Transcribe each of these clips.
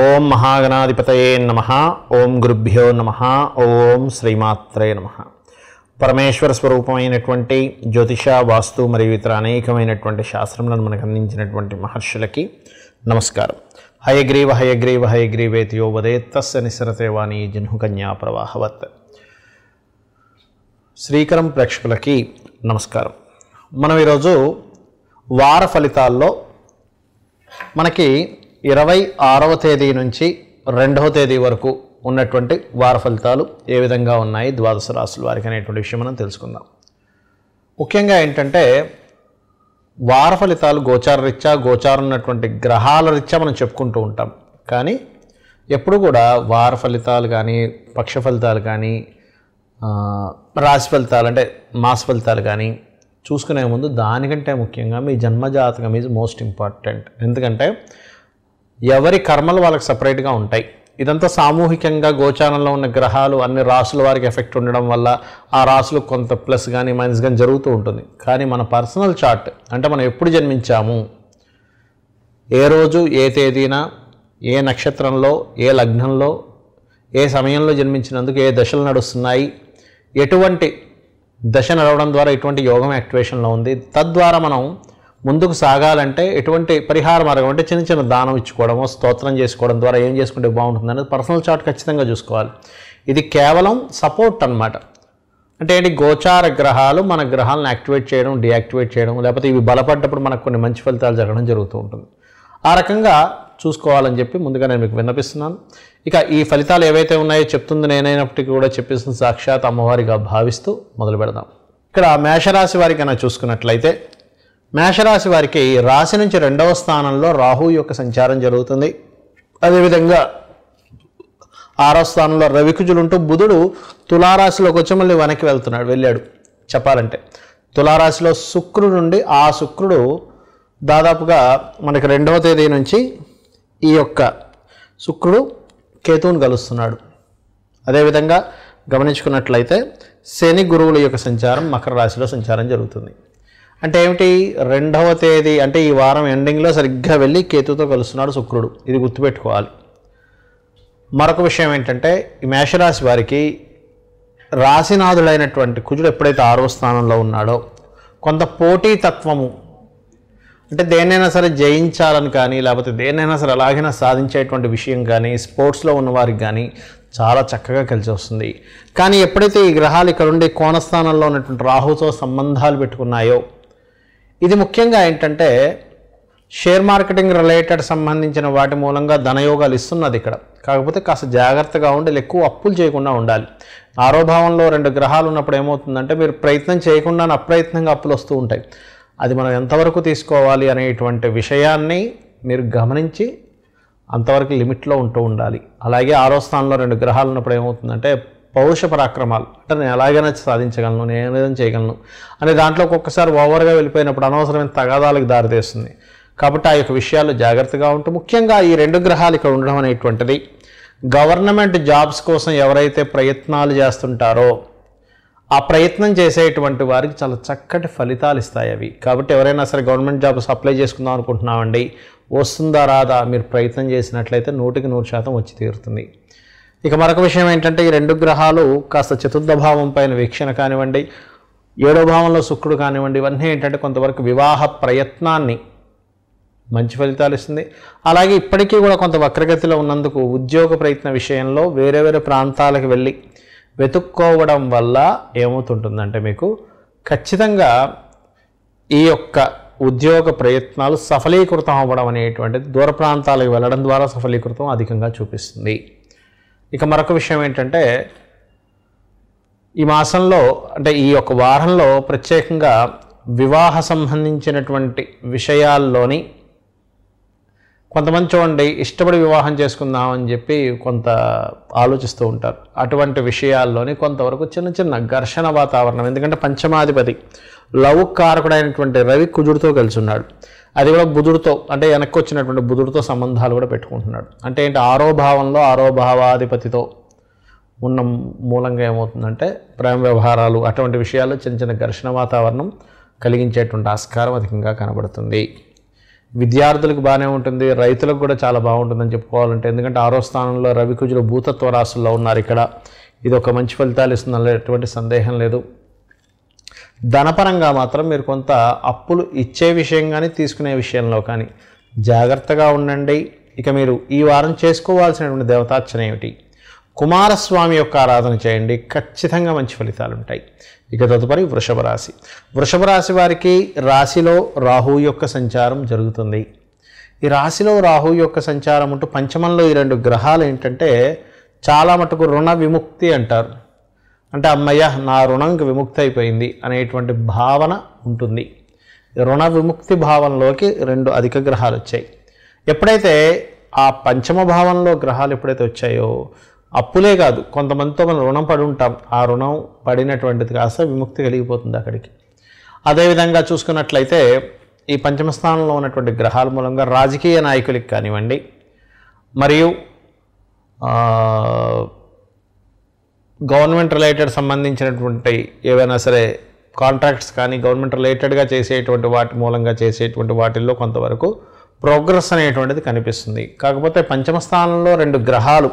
ఓం మహాగణాధిపతయే నమ ఓం గురుభ్యో నమ ఓం శ్రీమాత్రే నమ పరమేశ్వర స్వరూపమైనటువంటి జ్యోతిష వాస్తు మరియు ఇతర అనేకమైనటువంటి శాస్త్రములను మనకు అందించినటువంటి మహర్షులకి నమస్కారం హయగ్రీవ హయగ్రీవ హయగ్రీవేతియో వదే తస్య నిసరతే వాణి జన్హుకన్యా ప్రవాహవత్ శ్రీకరం ప్రేక్షకులకి నమస్కారం మనం ఈరోజు వార ఫలితాల్లో మనకి ఇరవై ఆరవ తేదీ నుంచి రెండవ తేదీ వరకు ఉన్నటువంటి వార ఫలితాలు ఏ విధంగా ఉన్నాయి ద్వాదశ రాశుల వారికి అనేటువంటి విషయం మనం తెలుసుకుందాం ముఖ్యంగా ఏంటంటే వార ఫలితాలు రీత్యా గోచారం ఉన్నటువంటి గ్రహాల రీత్యా మనం చెప్పుకుంటూ ఉంటాం కానీ ఎప్పుడు కూడా వార ఫలితాలు కానీ పక్ష ఫలితాలు కానీ రాశి ఫలితాలు అంటే మాస ఫలితాలు కానీ చూసుకునే ముందు దానికంటే ముఖ్యంగా మీ జన్మజాతకం ఈజ్ మోస్ట్ ఇంపార్టెంట్ ఎందుకంటే ఎవరి కర్మలు వాళ్ళకి సపరేట్గా ఉంటాయి ఇదంతా సామూహికంగా గోచారంలో ఉన్న గ్రహాలు అన్ని రాసుల వారికి ఎఫెక్ట్ ఉండడం వల్ల ఆ రాసులు కొంత ప్లస్ కానీ మైనస్ కానీ జరుగుతూ ఉంటుంది కానీ మన పర్సనల్ చార్ట్ అంటే మనం ఎప్పుడు జన్మించాము ఏ రోజు ఏ తేదీన ఏ నక్షత్రంలో ఏ లగ్నంలో ఏ సమయంలో జన్మించినందుకు ఏ దశలు నడుస్తున్నాయి ఎటువంటి దశ నడవడం ద్వారా ఎటువంటి యోగం యాక్టివేషన్లో ఉంది తద్వారా మనం ముందుకు సాగాలంటే ఎటువంటి పరిహార మార్గం అంటే చిన్న చిన్న దానం ఇచ్చుకోవడమో స్తోత్రం చేసుకోవడం ద్వారా ఏం చేసుకుంటే బాగుంటుంది అనేది పర్సనల్ చార్ట్ ఖచ్చితంగా చూసుకోవాలి ఇది కేవలం సపోర్ట్ అనమాట అంటే ఏంటి గోచార గ్రహాలు మన గ్రహాలను యాక్టివేట్ చేయడం డియాక్టివేట్ చేయడం లేకపోతే ఇవి బలపడ్డప్పుడు మనకు కొన్ని మంచి ఫలితాలు జరగడం జరుగుతూ ఉంటుంది ఆ రకంగా చూసుకోవాలని చెప్పి ముందుగా నేను మీకు విన్నపిస్తున్నాను ఇక ఈ ఫలితాలు ఏవైతే ఉన్నాయో చెప్తుంది నేనైనప్పటికీ కూడా చెప్పేసిన సాక్షాత్ అమ్మవారిగా భావిస్తూ మొదలు పెడదాం ఇక్కడ మేషరాశి వారికి చూసుకున్నట్లయితే మేషరాశి వారికి రాశి నుంచి రెండవ స్థానంలో రాహు యొక్క సంచారం జరుగుతుంది అదేవిధంగా ఆరో స్థానంలో రవికుజులుంటూ బుధుడు తులారాశిలోకి వచ్చి మళ్ళీ వెనక్కి వెళ్తున్నాడు వెళ్ళాడు చెప్పాలంటే తులారాశిలో శుక్రుడు నుండి ఆ శుక్రుడు దాదాపుగా మనకి రెండవ తేదీ నుంచి ఈ యొక్క శుక్రుడు కేతువును కలుస్తున్నాడు అదేవిధంగా గమనించుకున్నట్లయితే శని గురువుల యొక్క సంచారం మకర రాశిలో సంచారం జరుగుతుంది అంటే ఏమిటి రెండవ తేదీ అంటే ఈ వారం ఎండింగ్లో సరిగ్గా వెళ్ళి కేతుతో కలుస్తున్నాడు శుక్రుడు ఇది గుర్తుపెట్టుకోవాలి మరొక విషయం ఏంటంటే ఈ మేషరాశి వారికి రాశినాథుడైనటువంటి కుజుడు ఎప్పుడైతే ఆరో స్థానంలో ఉన్నాడో కొంత పోటీ తత్వము అంటే దేన్నైనా సరే జయించాలని కానీ లేకపోతే దేన్నైనా సరే అలాగైనా సాధించేటువంటి విషయం కానీ స్పోర్ట్స్లో ఉన్నవారికి కానీ చాలా చక్కగా కలిసి వస్తుంది కానీ ఎప్పుడైతే ఈ గ్రహాలు ఇక్కడ ఉండే కోణస్థానంలో ఉన్నటువంటి రాహుతో సంబంధాలు పెట్టుకున్నాయో ఇది ముఖ్యంగా ఏంటంటే షేర్ మార్కెటింగ్ రిలేటెడ్ సంబంధించిన వాటి మూలంగా ధనయోగాలు ఇస్తున్నది ఇక్కడ కాకపోతే కాస్త జాగ్రత్తగా ఉండి ఎక్కువ అప్పులు చేయకుండా ఉండాలి ఆరోభావంలో రెండు గ్రహాలు ఉన్నప్పుడు ఏమవుతుందంటే మీరు ప్రయత్నం చేయకుండా అప్రయత్నంగా అప్పులు వస్తూ ఉంటాయి అది మనం ఎంతవరకు తీసుకోవాలి అనేటువంటి విషయాన్ని మీరు గమనించి అంతవరకు లిమిట్లో ఉంటూ ఉండాలి అలాగే ఆరో స్థానంలో రెండు గ్రహాలు ఉన్నప్పుడు ఏమవుతుందంటే పౌరుష పరాక్రమాలు అంటే నేను ఎలాగైనా సాధించగలను నేను ఏదైనా చేయగలను అనే దాంట్లో ఒక్కొక్కసారి ఓవర్గా వెళ్ళిపోయినప్పుడు అనవసరమైన తగాదాలకు దారితీస్తుంది కాబట్టి ఆ యొక్క విషయాలు జాగ్రత్తగా ఉంటూ ముఖ్యంగా ఈ రెండు గ్రహాలు ఇక్కడ ఉండడం అనేటువంటిది గవర్నమెంట్ జాబ్స్ కోసం ఎవరైతే ప్రయత్నాలు చేస్తుంటారో ఆ ప్రయత్నం చేసేటువంటి వారికి చాలా చక్కటి ఫలితాలు ఇస్తాయి అవి కాబట్టి ఎవరైనా సరే గవర్నమెంట్ జాబ్స్ అప్లై చేసుకుందాం అనుకుంటున్నామండి వస్తుందా రాదా మీరు ప్రయత్నం చేసినట్లయితే నూటికి నూరు శాతం వచ్చి తీరుతుంది ఇక మరొక విషయం ఏంటంటే ఈ రెండు గ్రహాలు కాస్త చతుర్థ భావం పైన వీక్షణ కానివ్వండి ఏడో భావంలో శుక్రుడు కానివ్వండి ఇవన్నీ ఏంటంటే కొంతవరకు వివాహ ప్రయత్నాన్ని మంచి ఫలితాలు ఇస్తుంది అలాగే ఇప్పటికీ కూడా కొంత వక్రగతిలో ఉన్నందుకు ఉద్యోగ ప్రయత్న విషయంలో వేరే వేరే ప్రాంతాలకు వెళ్ళి వెతుక్కోవడం వల్ల ఏమవుతుంటుందంటే మీకు ఖచ్చితంగా ఈ యొక్క ఉద్యోగ ప్రయత్నాలు సఫలీకృతం అవ్వడం అనేటువంటిది దూర ప్రాంతాలకు వెళ్ళడం ద్వారా సఫలీకృతం అధికంగా చూపిస్తుంది ఇక మరొక విషయం ఏంటంటే ఈ మాసంలో అంటే ఈ యొక్క వారంలో ప్రత్యేకంగా వివాహ సంబంధించినటువంటి విషయాల్లోని కొంతమంది చూడండి ఇష్టపడి వివాహం చేసుకుందామని చెప్పి కొంత ఆలోచిస్తూ ఉంటారు అటువంటి విషయాల్లోని కొంతవరకు చిన్న చిన్న ఘర్షణ వాతావరణం ఎందుకంటే పంచమాధిపతి లవ్ కారకుడైనటువంటి రవి కుజుడితో కలిసి ఉన్నాడు అది కూడా బుధుడితో అంటే వెనక్కి వచ్చినటువంటి బుధుడితో సంబంధాలు కూడా పెట్టుకుంటున్నాడు అంటే ఏంటి ఆరో భావంలో ఆరో భావాధిపతితో ఉన్న మూలంగా ఏమవుతుందంటే ప్రేమ వ్యవహారాలు అటువంటి విషయాల్లో చిన్న చిన్న ఘర్షణ వాతావరణం కలిగించేటువంటి ఆస్కారం అధికంగా కనబడుతుంది విద్యార్థులకు బాగానే ఉంటుంది రైతులకు కూడా చాలా బాగుంటుందని చెప్పుకోవాలంటే ఎందుకంటే ఆరో స్థానంలో రవికుజులు భూతత్వ రాసుల్లో ఉన్నారు ఇక్కడ ఇది ఒక మంచి ఫలితాలు ఎటువంటి సందేహం లేదు ధనపరంగా మాత్రం మీరు కొంత అప్పులు ఇచ్చే విషయం కానీ తీసుకునే విషయంలో కానీ జాగ్రత్తగా ఉండండి ఇక మీరు ఈ వారం చేసుకోవాల్సినటువంటి దేవతార్చన ఏమిటి కుమారస్వామి యొక్క ఆరాధన చేయండి ఖచ్చితంగా మంచి ఫలితాలు ఉంటాయి ఇక తదుపరి వృషభ రాశి వృషభ రాశి వారికి రాశిలో రాహు యొక్క సంచారం జరుగుతుంది ఈ రాశిలో రాహు యొక్క సంచారం అంటూ పంచమంలో ఈ రెండు గ్రహాలు ఏంటంటే చాలా మటుకు రుణ విముక్తి అంటారు అంటే అమ్మయ్య నా రుణంకి విముక్తి అయిపోయింది అనేటువంటి భావన ఉంటుంది రుణ విముక్తి భావంలోకి రెండు అధిక గ్రహాలు వచ్చాయి ఎప్పుడైతే ఆ పంచమ భావంలో గ్రహాలు ఎప్పుడైతే వచ్చాయో అప్పులే కాదు కొంతమందితో మనం రుణం పడి ఉంటాం ఆ రుణం పడినటువంటిది కాస్త విముక్తి కలిగిపోతుంది అక్కడికి అదేవిధంగా చూసుకున్నట్లయితే ఈ పంచమ స్థానంలో ఉన్నటువంటి గ్రహాల మూలంగా రాజకీయ నాయకులకి కానివ్వండి మరియు గవర్నమెంట్ రిలేటెడ్ సంబంధించినటువంటి ఏవైనా సరే కాంట్రాక్ట్స్ కానీ గవర్నమెంట్ రిలేటెడ్గా చేసేటువంటి వాటి మూలంగా చేసేటువంటి వాటిల్లో కొంతవరకు ప్రోగ్రెస్ అనేటువంటిది కనిపిస్తుంది కాకపోతే పంచమ స్థానంలో రెండు గ్రహాలు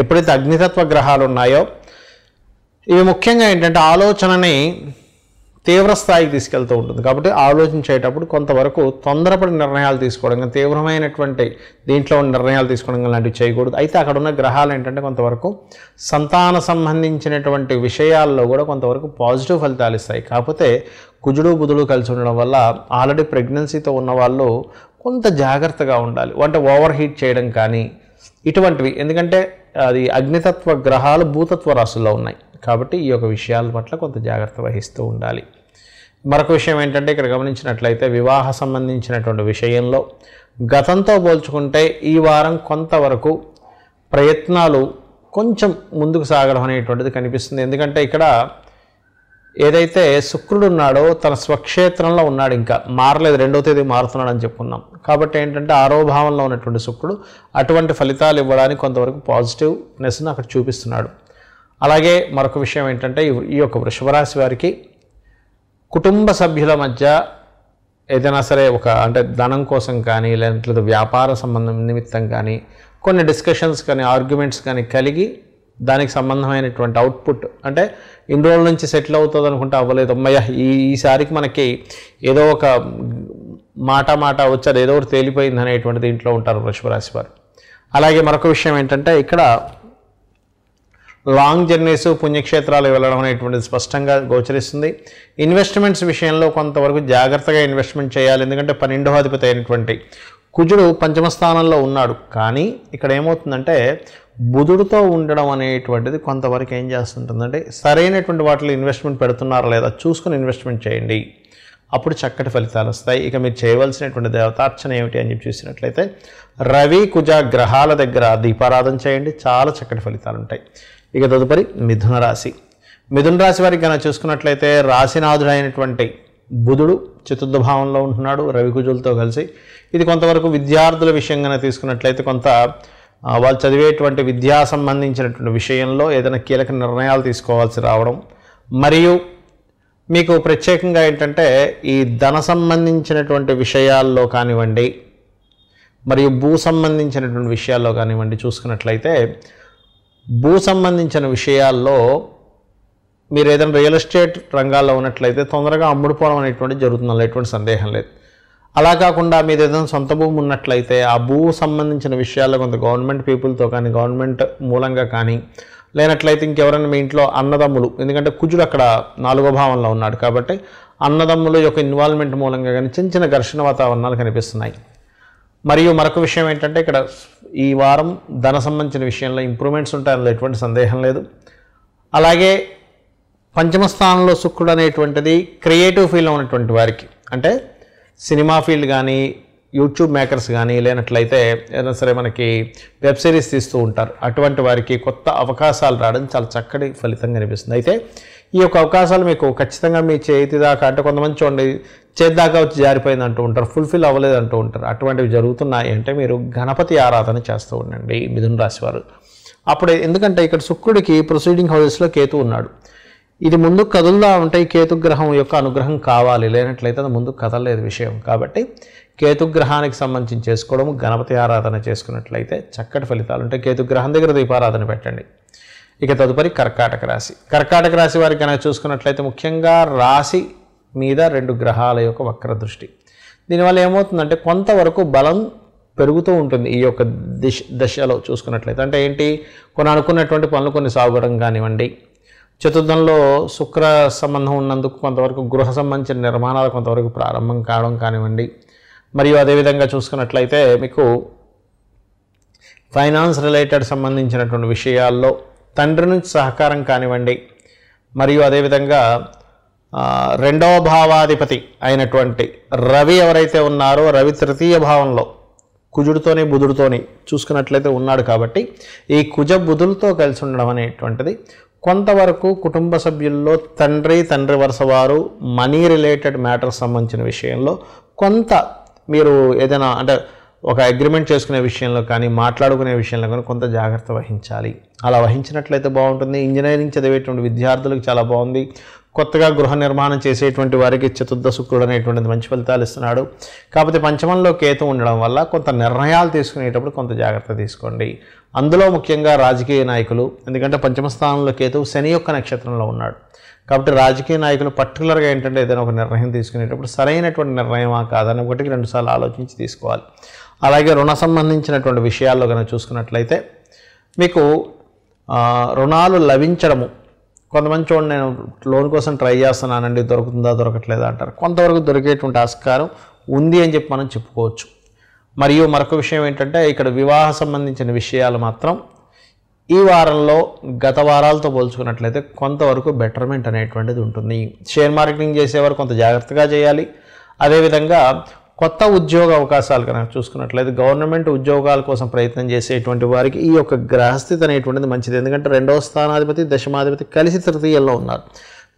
ఎప్పుడైతే అగ్నితత్వ గ్రహాలు ఉన్నాయో ఇవి ముఖ్యంగా ఏంటంటే ఆలోచనని తీవ్ర స్థాయికి తీసుకెళ్తూ ఉంటుంది కాబట్టి ఆలోచించేటప్పుడు కొంతవరకు తొందరపడి నిర్ణయాలు తీసుకోవడం కానీ తీవ్రమైనటువంటి దీంట్లో నిర్ణయాలు తీసుకోవడం కానీ లాంటివి చేయకూడదు అయితే అక్కడ ఉన్న గ్రహాలు ఏంటంటే కొంతవరకు సంతాన సంబంధించినటువంటి విషయాల్లో కూడా కొంతవరకు పాజిటివ్ ఫలితాలు ఇస్తాయి కాకపోతే కుజుడు బుధుడు కలిసి ఉండడం వల్ల ఆల్రెడీ ప్రెగ్నెన్సీతో ఉన్న వాళ్ళు కొంత జాగ్రత్తగా ఉండాలి అంటే ఓవర్ హీట్ చేయడం కానీ ఇటువంటివి ఎందుకంటే అది అగ్నితత్వ గ్రహాలు భూతత్వ రాశుల్లో ఉన్నాయి కాబట్టి ఈ యొక్క విషయాల పట్ల కొంత జాగ్రత్త వహిస్తూ ఉండాలి మరొక విషయం ఏంటంటే ఇక్కడ గమనించినట్లయితే వివాహ సంబంధించినటువంటి విషయంలో గతంతో పోల్చుకుంటే ఈ వారం కొంతవరకు ప్రయత్నాలు కొంచెం ముందుకు సాగడం అనేటువంటిది కనిపిస్తుంది ఎందుకంటే ఇక్కడ ఏదైతే శుక్రుడు ఉన్నాడో తన స్వక్షేత్రంలో ఉన్నాడు ఇంకా మారలేదు రెండో తేదీ మారుతున్నాడు అని చెప్పుకున్నాం కాబట్టి ఏంటంటే ఆరోభావంలో ఉన్నటువంటి శుక్రుడు అటువంటి ఫలితాలు ఇవ్వడానికి కొంతవరకు పాజిటివ్నెస్ను అక్కడ చూపిస్తున్నాడు అలాగే మరొక విషయం ఏంటంటే ఈ యొక్క వృషభరాశి వారికి కుటుంబ సభ్యుల మధ్య ఏదైనా సరే ఒక అంటే ధనం కోసం కానీ లేదంటే వ్యాపార సంబంధం నిమిత్తం కానీ కొన్ని డిస్కషన్స్ కానీ ఆర్గ్యుమెంట్స్ కానీ కలిగి దానికి సంబంధమైనటువంటి అవుట్పుట్ అంటే ఇన్ని రోజుల నుంచి సెటిల్ అవుతుంది అనుకుంటే అవ్వలేదు అమ్మయ్య ఈ ఈసారికి మనకి ఏదో ఒక మాట మాట వచ్చారు ఏదో ఒకటి తేలిపోయింది అనేటువంటి దీంట్లో ఉంటారు వృషభరాశి వారు అలాగే మరొక విషయం ఏంటంటే ఇక్కడ లాంగ్ జర్నీస్ పుణ్యక్షేత్రాలు వెళ్ళడం అనేటువంటిది స్పష్టంగా గోచరిస్తుంది ఇన్వెస్ట్మెంట్స్ విషయంలో కొంతవరకు జాగ్రత్తగా ఇన్వెస్ట్మెంట్ చేయాలి ఎందుకంటే పన్నెండవ అధిపతి అయినటువంటి కుజుడు పంచమ స్థానంలో ఉన్నాడు కానీ ఇక్కడ ఏమవుతుందంటే బుధుడితో ఉండడం అనేటువంటిది కొంతవరకు ఏం చేస్తుంటుందంటే సరైనటువంటి వాటిలో ఇన్వెస్ట్మెంట్ పెడుతున్నారా లేదా చూసుకుని ఇన్వెస్ట్మెంట్ చేయండి అప్పుడు చక్కటి ఫలితాలు వస్తాయి ఇక మీరు చేయవలసినటువంటి దేవతార్చన ఏమిటి అని చెప్పి చూసినట్లయితే రవి కుజ గ్రహాల దగ్గర దీపారాధన చేయండి చాలా చక్కటి ఫలితాలు ఉంటాయి ఇక తదుపరి మిథున రాశి మిథున రాశి వారికి కనుక చూసుకున్నట్లయితే రాశినాథుడు అయినటువంటి బుధుడు చతుర్థ భావంలో ఉంటున్నాడు రవికుజులతో కలిసి ఇది కొంతవరకు విద్యార్థుల విషయంగా తీసుకున్నట్లయితే కొంత వాళ్ళు చదివేటువంటి విద్యా సంబంధించినటువంటి విషయంలో ఏదైనా కీలక నిర్ణయాలు తీసుకోవాల్సి రావడం మరియు మీకు ప్రత్యేకంగా ఏంటంటే ఈ ధన సంబంధించినటువంటి విషయాల్లో కానివ్వండి మరియు భూ సంబంధించినటువంటి విషయాల్లో కానివ్వండి చూసుకున్నట్లయితే భూ సంబంధించిన విషయాల్లో మీరు ఏదైనా రియల్ ఎస్టేట్ రంగాల్లో ఉన్నట్లయితే తొందరగా అమ్ముడుపోవడం అనేటువంటి జరుగుతుంది ఎటువంటి సందేహం లేదు అలా కాకుండా మీరు ఏదైనా సొంత భూమి ఉన్నట్లయితే ఆ భూ సంబంధించిన విషయాల్లో కొంత గవర్నమెంట్ పీపుల్తో కానీ గవర్నమెంట్ మూలంగా కానీ లేనట్లయితే ఇంకెవరైనా మీ ఇంట్లో అన్నదమ్ములు ఎందుకంటే కుజుడు అక్కడ నాలుగో భావంలో ఉన్నాడు కాబట్టి అన్నదమ్ముల యొక్క ఇన్వాల్వ్మెంట్ మూలంగా కానీ చిన్న చిన్న ఘర్షణ వాతావరణాలు కనిపిస్తున్నాయి మరియు మరొక విషయం ఏంటంటే ఇక్కడ ఈ వారం ధన సంబంధించిన విషయంలో ఇంప్రూవ్మెంట్స్ ఉంటాయని ఎటువంటి సందేహం లేదు అలాగే పంచమ స్థానంలో శుక్రుడు అనేటువంటిది క్రియేటివ్ ఫీల్డ్లో ఉన్నటువంటి వారికి అంటే సినిమా ఫీల్డ్ కానీ యూట్యూబ్ మేకర్స్ కానీ లేనట్లయితే ఏదైనా సరే మనకి వెబ్ సిరీస్ తీస్తూ ఉంటారు అటువంటి వారికి కొత్త అవకాశాలు రావడం చాలా చక్కటి ఫలితం కనిపిస్తుంది అయితే ఈ యొక్క అవకాశాలు మీకు ఖచ్చితంగా మీ చేతి దాకా అంటే కొంతమంది చూడండి చేద్దాకా వచ్చి జారిపోయింది అంటూ ఉంటారు ఫుల్ఫిల్ అవ్వలేదు అంటూ ఉంటారు అటువంటివి జరుగుతున్నాయి అంటే మీరు గణపతి ఆరాధన చేస్తూ ఉండండి మిథున రాశి వారు అప్పుడే ఎందుకంటే ఇక్కడ శుక్రుడికి ప్రొసీడింగ్ హౌజెస్లో కేతు ఉన్నాడు ఇది ముందు కదులుదా ఉంటే కేతుగ్రహం యొక్క అనుగ్రహం కావాలి లేనట్లయితే అది ముందు కదలలేదు విషయం కాబట్టి కేతుగ్రహానికి సంబంధించి చేసుకోవడము గణపతి ఆరాధన చేసుకున్నట్లయితే చక్కటి ఫలితాలు ఉంటాయి కేతుగ్రహం దగ్గర దీపారాధన పెట్టండి ఇక తదుపరి కర్కాటక రాశి కర్కాటక రాశి వారికి కనుక చూసుకున్నట్లయితే ముఖ్యంగా రాశి మీద రెండు గ్రహాల యొక్క వక్ర దృష్టి దీనివల్ల ఏమవుతుందంటే కొంతవరకు బలం పెరుగుతూ ఉంటుంది ఈ యొక్క దిశ దశలో చూసుకున్నట్లయితే అంటే ఏంటి కొన్ని అనుకున్నటువంటి పనులు కొన్ని సాగడం కానివ్వండి చతుర్థంలో శుక్ర సంబంధం ఉన్నందుకు కొంతవరకు గృహ సంబంధించిన నిర్మాణాలు కొంతవరకు ప్రారంభం కావడం కానివ్వండి మరియు అదేవిధంగా చూసుకున్నట్లయితే మీకు ఫైనాన్స్ రిలేటెడ్ సంబంధించినటువంటి విషయాల్లో తండ్రి నుంచి సహకారం కానివ్వండి మరియు అదేవిధంగా రెండవ భావాధిపతి అయినటువంటి రవి ఎవరైతే ఉన్నారో రవి తృతీయ భావంలో కుజుడితోని బుధుడితోని చూసుకున్నట్లయితే ఉన్నాడు కాబట్టి ఈ కుజ బుధులతో కలిసి ఉండడం అనేటువంటిది కొంతవరకు కుటుంబ సభ్యుల్లో తండ్రి తండ్రి వరుస వారు మనీ రిలేటెడ్ మ్యాటర్స్ సంబంధించిన విషయంలో కొంత మీరు ఏదైనా అంటే ఒక అగ్రిమెంట్ చేసుకునే విషయంలో కానీ మాట్లాడుకునే విషయంలో కానీ కొంత జాగ్రత్త వహించాలి అలా వహించినట్లయితే బాగుంటుంది ఇంజనీరింగ్ చదివేటువంటి విద్యార్థులకు చాలా బాగుంది కొత్తగా గృహ నిర్మాణం చేసేటువంటి వారికి చతుర్థ శుక్రుడు అనేటువంటిది మంచి ఫలితాలు ఇస్తున్నాడు కాకపోతే పంచమంలో కేతు ఉండడం వల్ల కొంత నిర్ణయాలు తీసుకునేటప్పుడు కొంత జాగ్రత్త తీసుకోండి అందులో ముఖ్యంగా రాజకీయ నాయకులు ఎందుకంటే పంచమ స్థానంలో కేతువు శని యొక్క నక్షత్రంలో ఉన్నాడు కాబట్టి రాజకీయ నాయకులు పర్టికులర్గా ఏంటంటే ఏదైనా ఒక నిర్ణయం తీసుకునేటప్పుడు సరైనటువంటి నిర్ణయమా కాదని ఒకటి రెండుసార్లు ఆలోచించి తీసుకోవాలి అలాగే రుణ సంబంధించినటువంటి విషయాల్లో కనుక చూసుకున్నట్లయితే మీకు రుణాలు లభించడము కొంతమంది చూడండి నేను లోన్ కోసం ట్రై చేస్తున్నానండి దొరుకుతుందా దొరకట్లేదా అంటారు కొంతవరకు దొరికేటువంటి ఆస్కారం ఉంది అని చెప్పి మనం చెప్పుకోవచ్చు మరియు మరొక విషయం ఏంటంటే ఇక్కడ వివాహ సంబంధించిన విషయాలు మాత్రం ఈ వారంలో గత వారాలతో పోల్చుకున్నట్లయితే కొంతవరకు బెటర్మెంట్ అనేటువంటిది ఉంటుంది షేర్ మార్కెటింగ్ చేసేవారు కొంత జాగ్రత్తగా చేయాలి అదేవిధంగా కొత్త ఉద్యోగ అవకాశాలు కనుక చూసుకున్నట్లయితే గవర్నమెంట్ ఉద్యోగాల కోసం ప్రయత్నం చేసేటువంటి వారికి ఈ యొక్క గ్రహస్థితి అనేటువంటిది మంచిది ఎందుకంటే రెండవ స్థానాధిపతి దశమాధిపతి కలిసి తృతీయంలో ఉన్నారు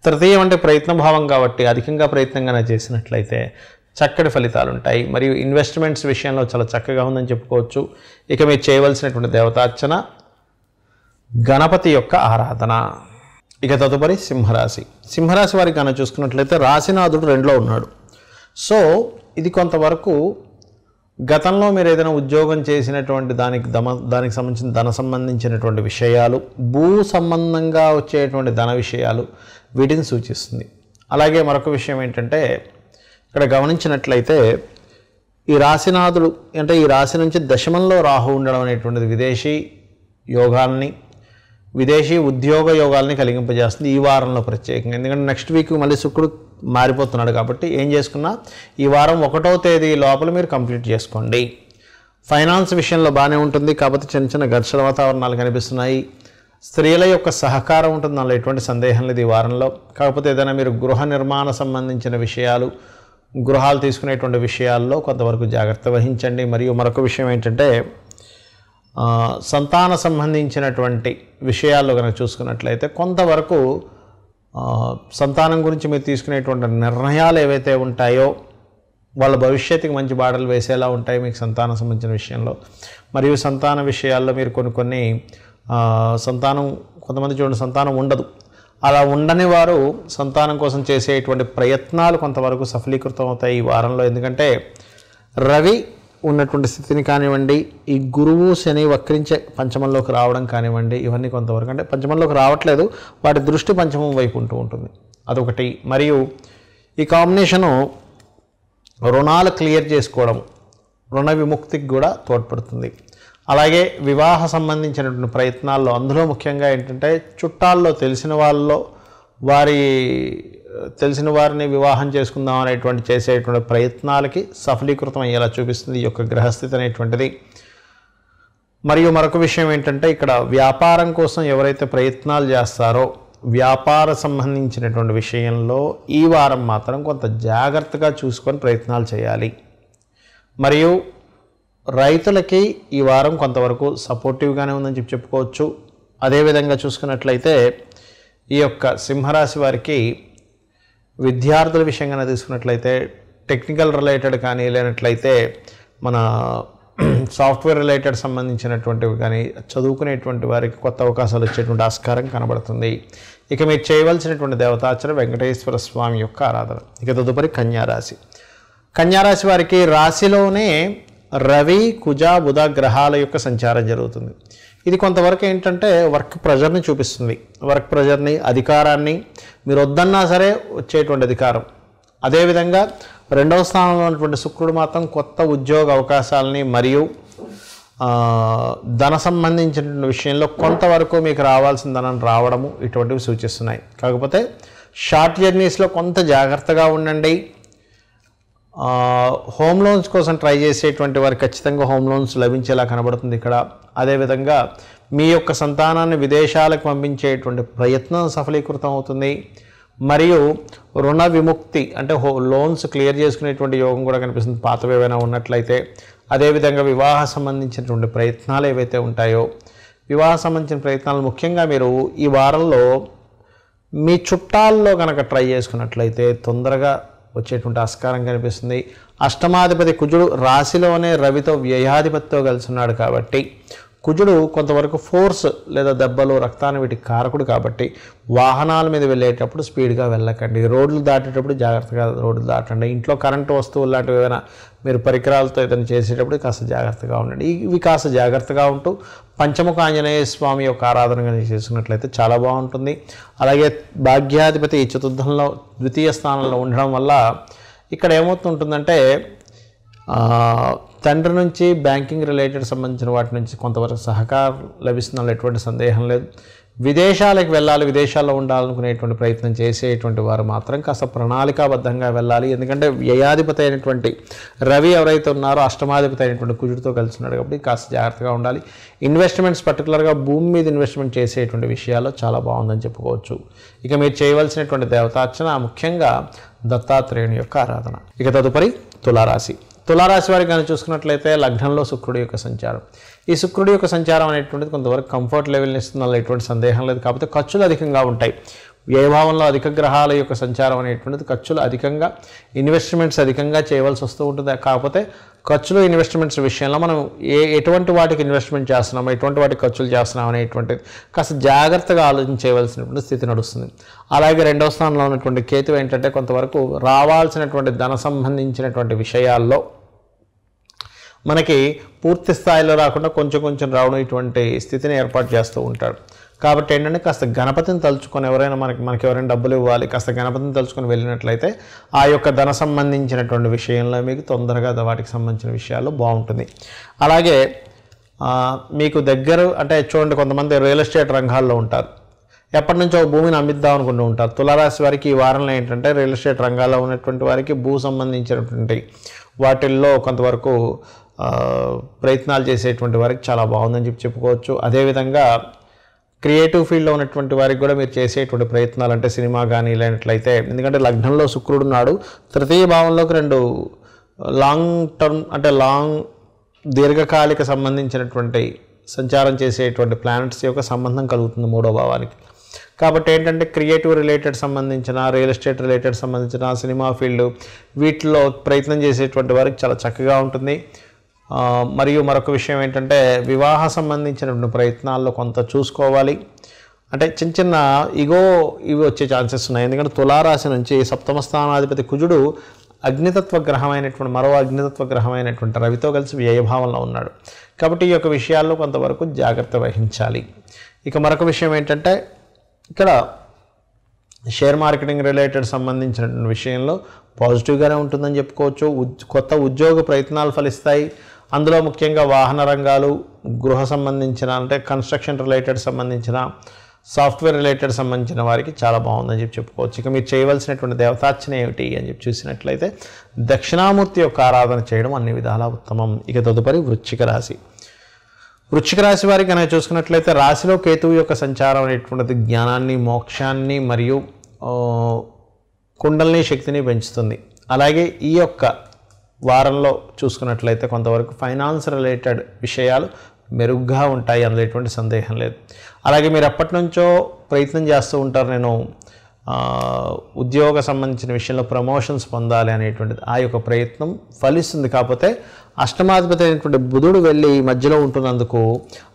తృతీయం అంటే ప్రయత్నభావం కాబట్టి అధికంగా ప్రయత్నంగానే చేసినట్లయితే చక్కటి ఫలితాలు ఉంటాయి మరియు ఇన్వెస్ట్మెంట్స్ విషయంలో చాలా చక్కగా ఉందని చెప్పుకోవచ్చు ఇక మీరు చేయవలసినటువంటి దేవతార్చన గణపతి యొక్క ఆరాధన ఇక తదుపరి సింహరాశి సింహరాశి వారికి కనుక చూసుకున్నట్లయితే రాశినాథుడు రెండులో ఉన్నాడు సో ఇది కొంతవరకు గతంలో మీరు ఏదైనా ఉద్యోగం చేసినటువంటి దానికి దమ దానికి సంబంధించిన ధన సంబంధించినటువంటి విషయాలు భూ సంబంధంగా వచ్చేటువంటి ధన విషయాలు వీటిని సూచిస్తుంది అలాగే మరొక విషయం ఏంటంటే ఇక్కడ గమనించినట్లయితే ఈ రాశినాథుడు అంటే ఈ రాశి నుంచి దశమంలో రాహు ఉండడం అనేటువంటిది విదేశీ యోగాల్ని విదేశీ ఉద్యోగ యోగాల్ని కలిగింపజేస్తుంది ఈ వారంలో ప్రత్యేకంగా ఎందుకంటే నెక్స్ట్ వీక్ మళ్ళీ శుక్రుడు మారిపోతున్నాడు కాబట్టి ఏం చేసుకున్నా ఈ వారం ఒకటో తేదీ లోపల మీరు కంప్లీట్ చేసుకోండి ఫైనాన్స్ విషయంలో బాగానే ఉంటుంది కాబట్టి చిన్న చిన్న ఘర్షణ వాతావరణాలు కనిపిస్తున్నాయి స్త్రీల యొక్క సహకారం ఉంటుంది దానిలో ఎటువంటి సందేహం లేదు ఈ వారంలో కాకపోతే ఏదైనా మీరు గృహ నిర్మాణ సంబంధించిన విషయాలు గృహాలు తీసుకునేటువంటి విషయాల్లో కొంతవరకు జాగ్రత్త వహించండి మరియు మరొక విషయం ఏంటంటే సంతాన సంబంధించినటువంటి విషయాల్లో కనుక చూసుకున్నట్లయితే కొంతవరకు సంతానం గురించి మీరు తీసుకునేటువంటి నిర్ణయాలు ఏవైతే ఉంటాయో వాళ్ళ భవిష్యత్తుకి మంచి బాటలు వేసేలా ఉంటాయి మీకు సంతానం సంబంధించిన విషయంలో మరియు సంతాన విషయాల్లో మీరు కొన్ని కొన్ని సంతానం కొంతమంది చూడండి సంతానం ఉండదు అలా ఉండని వారు సంతానం కోసం చేసేటువంటి ప్రయత్నాలు కొంతవరకు సఫలీకృతం అవుతాయి ఈ వారంలో ఎందుకంటే రవి ఉన్నటువంటి స్థితిని కానివ్వండి ఈ గురువు శని వక్రించే పంచమంలోకి రావడం కానివ్వండి ఇవన్నీ కొంతవరకు అంటే పంచమంలోకి రావట్లేదు వాటి దృష్టి పంచమం వైపు ఉంటూ ఉంటుంది అదొకటి మరియు ఈ కాంబినేషను రుణాలు క్లియర్ చేసుకోవడం రుణ విముక్తికి కూడా తోడ్పడుతుంది అలాగే వివాహ సంబంధించినటువంటి ప్రయత్నాల్లో అందులో ముఖ్యంగా ఏంటంటే చుట్టాల్లో తెలిసిన వాళ్ళలో వారి తెలిసిన వారిని వివాహం చేసుకుందాం అనేటువంటి చేసేటువంటి ప్రయత్నాలకి సఫలీకృతం అయ్యేలా చూపిస్తుంది ఈ యొక్క గ్రహస్థితి అనేటువంటిది మరియు మరొక విషయం ఏంటంటే ఇక్కడ వ్యాపారం కోసం ఎవరైతే ప్రయత్నాలు చేస్తారో వ్యాపార సంబంధించినటువంటి విషయంలో ఈ వారం మాత్రం కొంత జాగ్రత్తగా చూసుకొని ప్రయత్నాలు చేయాలి మరియు రైతులకి ఈ వారం కొంతవరకు సపోర్టివ్గానే ఉందని చెప్పి చెప్పుకోవచ్చు అదేవిధంగా చూసుకున్నట్లయితే ఈ యొక్క సింహరాశి వారికి విద్యార్థుల విషయంగా తీసుకున్నట్లయితే టెక్నికల్ రిలేటెడ్ కానీ లేనట్లయితే మన సాఫ్ట్వేర్ రిలేటెడ్ సంబంధించినటువంటివి కానీ చదువుకునేటువంటి వారికి కొత్త అవకాశాలు వచ్చేటువంటి ఆస్కారం కనబడుతుంది ఇక మీరు చేయవలసినటువంటి దేవతాచరణ వెంకటేశ్వర స్వామి యొక్క ఆరాధన ఇక తదుపరి కన్యారాశి కన్యారాశి వారికి రాశిలోనే రవి కుజ బుధ గ్రహాల యొక్క సంచారం జరుగుతుంది ఇది కొంతవరకు ఏంటంటే వర్క్ ప్రెషర్ని చూపిస్తుంది వర్క్ ప్రెషర్ని అధికారాన్ని మీరు వద్దన్నా సరే వచ్చేటువంటి అధికారం అదేవిధంగా రెండవ స్థానంలో ఉన్నటువంటి శుక్రుడు మాత్రం కొత్త ఉద్యోగ అవకాశాలని మరియు ధన సంబంధించిన విషయంలో కొంతవరకు మీకు రావాల్సిన ధనం రావడము ఇటువంటివి సూచిస్తున్నాయి కాకపోతే షార్ట్ జర్నీస్లో కొంత జాగ్రత్తగా ఉండండి హోమ్ లోన్స్ కోసం ట్రై చేసేటువంటి వారు ఖచ్చితంగా హోమ్ లోన్స్ లభించేలా కనబడుతుంది ఇక్కడ అదేవిధంగా మీ యొక్క సంతానాన్ని విదేశాలకు పంపించేటువంటి ప్రయత్నం సఫలీకృతం అవుతుంది మరియు రుణ విముక్తి అంటే హో లోన్స్ క్లియర్ చేసుకునేటువంటి యోగం కూడా కనిపిస్తుంది పాతవి ఏమైనా ఉన్నట్లయితే అదేవిధంగా వివాహ సంబంధించినటువంటి ప్రయత్నాలు ఏవైతే ఉంటాయో వివాహ సంబంధించిన ప్రయత్నాలు ముఖ్యంగా మీరు ఈ వారంలో మీ చుట్టాల్లో కనుక ట్రై చేసుకున్నట్లయితే తొందరగా వచ్చేటువంటి ఆస్కారం కనిపిస్తుంది అష్టమాధిపతి కుజుడు రాశిలోనే రవితో వ్యయాధిపతితో కలిసి ఉన్నాడు కాబట్టి కుజుడు కొంతవరకు ఫోర్స్ లేదా దెబ్బలు రక్తాన్ని వీటికి కారకుడు కాబట్టి వాహనాల మీద వెళ్ళేటప్పుడు స్పీడ్గా వెళ్ళకండి రోడ్లు దాటేటప్పుడు జాగ్రత్తగా రోడ్లు దాటండి ఇంట్లో కరెంటు వస్తువులు లాంటివి ఏమైనా మీరు పరికరాలతో ఏదైనా చేసేటప్పుడు కాస్త జాగ్రత్తగా ఉండండి ఇవి కాస్త జాగ్రత్తగా ఉంటూ పంచముఖ ఆంజనేయ స్వామి యొక్క ఆరాధన చేసుకున్నట్లయితే చాలా బాగుంటుంది అలాగే భాగ్యాధిపతి చతుర్థంలో ద్వితీయ స్థానంలో ఉండడం వల్ల ఇక్కడ ఏమవుతుంటుందంటే తండ్రి నుంచి బ్యాంకింగ్ రిలేటెడ్ సంబంధించిన వాటి నుంచి కొంతవరకు సహకారం లభిస్తుందని ఎటువంటి సందేహం లేదు విదేశాలకు వెళ్ళాలి విదేశాల్లో ఉండాలనుకునేటువంటి ప్రయత్నం చేసేటువంటి వారు మాత్రం కాస్త ప్రణాళికాబద్ధంగా వెళ్ళాలి ఎందుకంటే వ్యయాధిపతి అయినటువంటి రవి ఎవరైతే ఉన్నారో అష్టమాధిపతి అయినటువంటి కుజుడితో కలిసి ఉన్నాడు కాబట్టి కాస్త జాగ్రత్తగా ఉండాలి ఇన్వెస్ట్మెంట్స్ పర్టికులర్గా భూమి మీద ఇన్వెస్ట్మెంట్ చేసేటువంటి విషయాల్లో చాలా బాగుందని చెప్పుకోవచ్చు ఇక మీరు చేయవలసినటువంటి దేవతార్చన ముఖ్యంగా దత్తాత్రేయుని యొక్క ఆరాధన ఇక తదుపరి తులారాశి తులారాశి వారికి కానీ చూసుకున్నట్లయితే లగ్నంలో శుక్రుడి యొక్క సంచారం ఈ శుక్రుడి యొక్క సంచారం అనేటువంటిది కొంతవరకు కంఫర్ట్ లెవెల్ని ఇస్తుంది ఎటువంటి సందేహం లేదు కాకపోతే ఖర్చులు అధికంగా ఉంటాయి వ్యయభావంలో అధిక గ్రహాల యొక్క సంచారం అనేటువంటిది ఖర్చులు అధికంగా ఇన్వెస్ట్మెంట్స్ అధికంగా చేయవలసి వస్తూ ఉంటుంది కాకపోతే ఖర్చులు ఇన్వెస్ట్మెంట్స్ విషయంలో మనం ఏ ఎటువంటి వాటికి ఇన్వెస్ట్మెంట్ చేస్తున్నాం ఎటువంటి వాటికి ఖర్చులు చేస్తున్నాం అనేటువంటిది కాస్త జాగ్రత్తగా ఆలోచించవలసినటువంటి స్థితి నడుస్తుంది అలాగే రెండవ స్థానంలో ఉన్నటువంటి కేతు ఏంటంటే కొంతవరకు రావాల్సినటువంటి ధన సంబంధించినటువంటి విషయాల్లో మనకి పూర్తి స్థాయిలో రాకుండా కొంచెం కొంచెం రావడం ఇటువంటి స్థితిని ఏర్పాటు చేస్తూ ఉంటాడు కాబట్టి ఏంటంటే కాస్త గణపతిని తలుచుకొని ఎవరైనా మనకి మనకి ఎవరైనా డబ్బులు ఇవ్వాలి కాస్త గణపతిని తలుచుకొని వెళ్ళినట్లయితే ఆ యొక్క ధన సంబంధించినటువంటి విషయంలో మీకు తొందరగా వాటికి సంబంధించిన విషయాలు బాగుంటుంది అలాగే మీకు దగ్గర అంటే చూడండి కొంతమంది రియల్ ఎస్టేట్ రంగాల్లో ఉంటారు ఎప్పటి నుంచో భూమిని అమ్మిద్దాం అనుకుంటూ ఉంటారు తులారాశి వారికి ఈ వారంలో ఏంటంటే రియల్ ఎస్టేట్ రంగాల్లో ఉన్నటువంటి వారికి భూ సంబంధించినటువంటి వాటిల్లో కొంతవరకు ప్రయత్నాలు చేసేటువంటి వారికి చాలా బాగుందని చెప్పి చెప్పుకోవచ్చు అదేవిధంగా క్రియేటివ్ ఫీల్డ్లో ఉన్నటువంటి వారికి కూడా మీరు చేసేటువంటి ప్రయత్నాలు అంటే సినిమా కానీ లేనట్లయితే ఎందుకంటే లగ్నంలో శుక్రుడు ఉన్నాడు తృతీయ భావంలోకి రెండు లాంగ్ టర్మ్ అంటే లాంగ్ దీర్ఘకాలిక సంబంధించినటువంటి సంచారం చేసేటువంటి ప్లానెట్స్ యొక్క సంబంధం కలుగుతుంది మూడో భావానికి కాబట్టి ఏంటంటే క్రియేటివ్ రిలేటెడ్ సంబంధించిన రియల్ ఎస్టేట్ రిలేటెడ్ సంబంధించిన సినిమా ఫీల్డ్ వీటిలో ప్రయత్నం చేసేటువంటి వారికి చాలా చక్కగా ఉంటుంది మరియు మరొక విషయం ఏంటంటే వివాహ సంబంధించినటువంటి ప్రయత్నాల్లో కొంత చూసుకోవాలి అంటే చిన్న చిన్న ఇగో ఇవి వచ్చే ఛాన్సెస్ ఉన్నాయి ఎందుకంటే తులారాశి నుంచి సప్తమ స్థానాధిపతి కుజుడు అగ్నితత్వ గ్రహమైనటువంటి మరో అగ్నితత్వ గ్రహమైనటువంటి రవితో కలిసి వ్యయభావంలో ఉన్నాడు కాబట్టి ఈ యొక్క విషయాల్లో కొంతవరకు జాగ్రత్త వహించాలి ఇక మరొక విషయం ఏంటంటే ఇక్కడ షేర్ మార్కెటింగ్ రిలేటెడ్ సంబంధించినటువంటి విషయంలో పాజిటివ్గానే ఉంటుందని చెప్పుకోవచ్చు కొత్త ఉద్యోగ ప్రయత్నాలు ఫలిస్తాయి అందులో ముఖ్యంగా వాహన రంగాలు గృహ సంబంధించిన అంటే కన్స్ట్రక్షన్ రిలేటెడ్ సంబంధించిన సాఫ్ట్వేర్ రిలేటెడ్ సంబంధించిన వారికి చాలా బాగుందని చెప్పి చెప్పుకోవచ్చు ఇక మీరు చేయవలసినటువంటి దేవతార్చన ఏమిటి అని చెప్పి చూసినట్లయితే దక్షిణామూర్తి యొక్క ఆరాధన చేయడం అన్ని విధాలా ఉత్తమం ఇక తదుపరి వృచ్చిక రాశి వృచ్చిక రాశి వారికి కనుక చూసుకున్నట్లయితే రాశిలో కేతువు యొక్క సంచారం అనేటువంటిది జ్ఞానాన్ని మోక్షాన్ని మరియు కుండల్ని శక్తిని పెంచుతుంది అలాగే ఈ యొక్క వారంలో చూసుకున్నట్లయితే కొంతవరకు ఫైనాన్స్ రిలేటెడ్ విషయాలు మెరుగ్గా ఉంటాయి అందులో ఎటువంటి సందేహం లేదు అలాగే మీరు ఎప్పటి నుంచో ప్రయత్నం చేస్తూ ఉంటారు నేను ఉద్యోగ సంబంధించిన విషయంలో ప్రమోషన్స్ పొందాలి అనేటువంటిది ఆ యొక్క ప్రయత్నం ఫలిస్తుంది కాకపోతే అష్టమాధిపతి అయినటువంటి బుధుడు వెళ్ళి మధ్యలో ఉంటున్నందుకు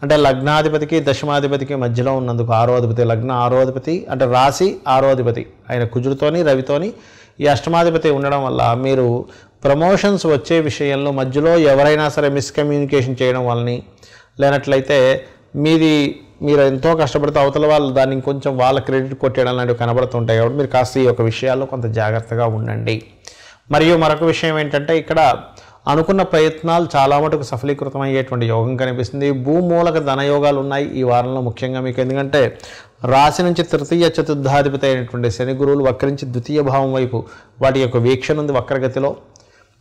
అంటే లగ్నాధిపతికి దశమాధిపతికి మధ్యలో ఉన్నందుకు ఆరోధిపతి లగ్న ఆరోధిపతి అంటే రాశి ఆరోధిపతి ఆయన కుజుడితోని రవితోని ఈ అష్టమాధిపతి ఉండడం వల్ల మీరు ప్రమోషన్స్ వచ్చే విషయంలో మధ్యలో ఎవరైనా సరే మిస్కమ్యూనికేషన్ చేయడం వల్లని లేనట్లయితే మీది మీరు ఎంతో కష్టపడితే అవతల వాళ్ళు దాన్ని కొంచెం వాళ్ళ క్రెడిట్ కొట్టేయడం లాంటివి కనబడుతుంటాయి కాబట్టి మీరు కాస్త ఈ యొక్క విషయాల్లో కొంత జాగ్రత్తగా ఉండండి మరియు మరొక విషయం ఏంటంటే ఇక్కడ అనుకున్న ప్రయత్నాలు చాలా మటుకు సఫలీకృతం అయ్యేటువంటి యోగం కనిపిస్తుంది భూమూలక ధనయోగాలు ఉన్నాయి ఈ వారంలో ముఖ్యంగా మీకు ఎందుకంటే రాశి నుంచి తృతీయ చతుర్థాధిపతి అయినటువంటి శని గురువులు వక్రించి ద్వితీయ భావం వైపు వాటి యొక్క వీక్షణ ఉంది వక్రగతిలో